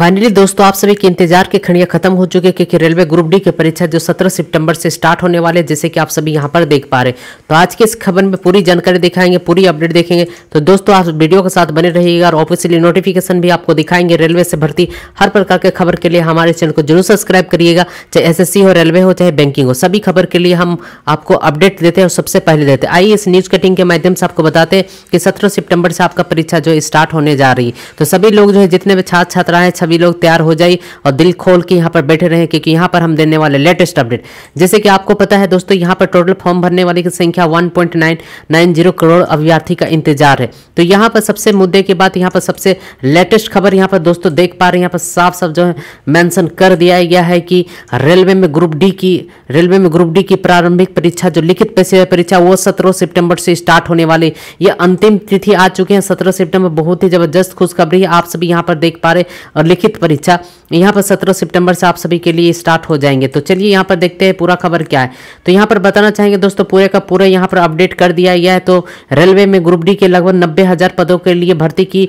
finally दोस्तों आप सभी के इंतजार के खड़िया खत्म हो चुकी है क्योंकि रेलवे ग्रुप डी की परीक्षा जो 17 सितंबर से स्टार्ट होने वाले जैसे कि आप सभी यहां पर देख पा रहे हैं तो आज की इस खबर में पूरी जानकारी दिखाएंगे पूरी अपडेट देखेंगे तो दोस्तों आप वीडियो के साथ बने रहिएगा और ऑफिशियली नोटिफिकेशन भी आपको दिखाएंगे रेलवे से भर्ती हर प्रकार के खबर के लिए हमारे चैनल को जरूर सब्सक्राइब करिएगा चाहे एस हो रेलवे हो चाहे बैंकिंग हो सभी खबर के लिए हम आपको अपडेट देते हैं और सबसे पहले देते हैं आइए इस न्यूज कटिंग के माध्यम से आपको बताते हैं कि सत्रह सितंबर से आपका परीक्षा जो स्टार्ट होने जा रही है तो सभी लोग जो है जितने भी छात्र छात्राएं सभी लोग तैयार हो जाइए और दिल खोल के यहाँ पर बैठे रहे क्योंकि यहाँ पर हम देने वाले लेटेस्ट अपडेट जैसे कि आपको पता है दोस्तों यहाँ पर टोटल फॉर्म भरने वाले की संख्या वन करोड़ अभ्यर्थी का इंतजार है तो यहाँ पर सबसे मुद्दे की बात यहाँ पर सबसे लेटेस्ट खबर यहाँ पर दोस्तों देख पा रहे हैं यहाँ पर साफ साफ जो है मैंसन कर दिया गया है कि रेलवे में ग्रुप डी की रेलवे में ग्रुप डी की प्रारंभिक परीक्षा जो लिखित परीक्षा वो सत्रह सितंबर से स्टार्ट होने वाली ये अंतिम तिथि आ चुकी है सत्रह सितंबर बहुत ही जबरदस्त खुशखबरी है आप सभी यहां पर देख पा रहे और लिख लिखित परीक्षा यहाँ पर सत्रह सितंबर से आप सभी के लिए स्टार्ट हो जाएंगे तो चलिए यहाँ पर देखते हैं पूरा खबर क्या है तो यहाँ पर बताना चाहेंगे दोस्तों पूरे का पूरा यहाँ पर अपडेट कर दिया गया है तो रेलवे में ग्रुप डी के लगभग नब्बे हजार पदों के लिए भर्ती की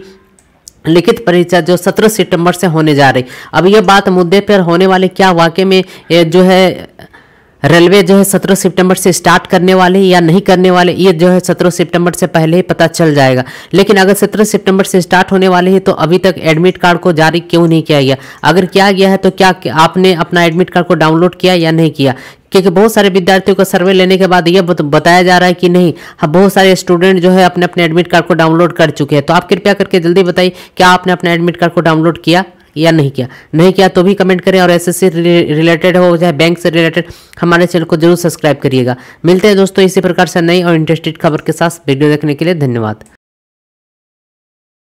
लिखित परीक्षा जो 17 सितंबर से होने जा रही अब यह बात मुद्दे पर होने वाले क्या वाकई में जो है रेलवे जो है सत्रह सितंबर से स्टार्ट करने वाले या नहीं करने वाले ये जो है सत्रह सितंबर से पहले ही पता चल जाएगा लेकिन अगर सत्रह सितंबर से स्टार्ट होने वाले हैं तो अभी तक एडमिट कार्ड को जारी क्यों नहीं किया गया अगर किया गया है तो क्या आपने अपना एडमिट कार्ड को डाउनलोड किया या नहीं किया क्योंकि बहुत सारे विद्यार्थियों का सर्वे लेने के बाद यह बताया जा रहा है कि नहीं हम हाँ, बहुत सारे स्टूडेंट जो है अपने अपने एडमिट कार्ड को डाउनलोड कर चुके हैं तो आप कृपया करके जल्दी बताइए क्या आपने अपना एडमिट कार्ड को डाउनलोड किया या नहीं किया नहीं किया तो भी कमेंट करें और ऐसे से रिलेटेड हो चाहे बैंक से रिलेटेड हमारे चैनल को जरूर सब्सक्राइब करिएगा मिलते हैं दोस्तों इसी प्रकार से नई और इंटरेस्टेड खबर के साथ वीडियो देखने के लिए धन्यवाद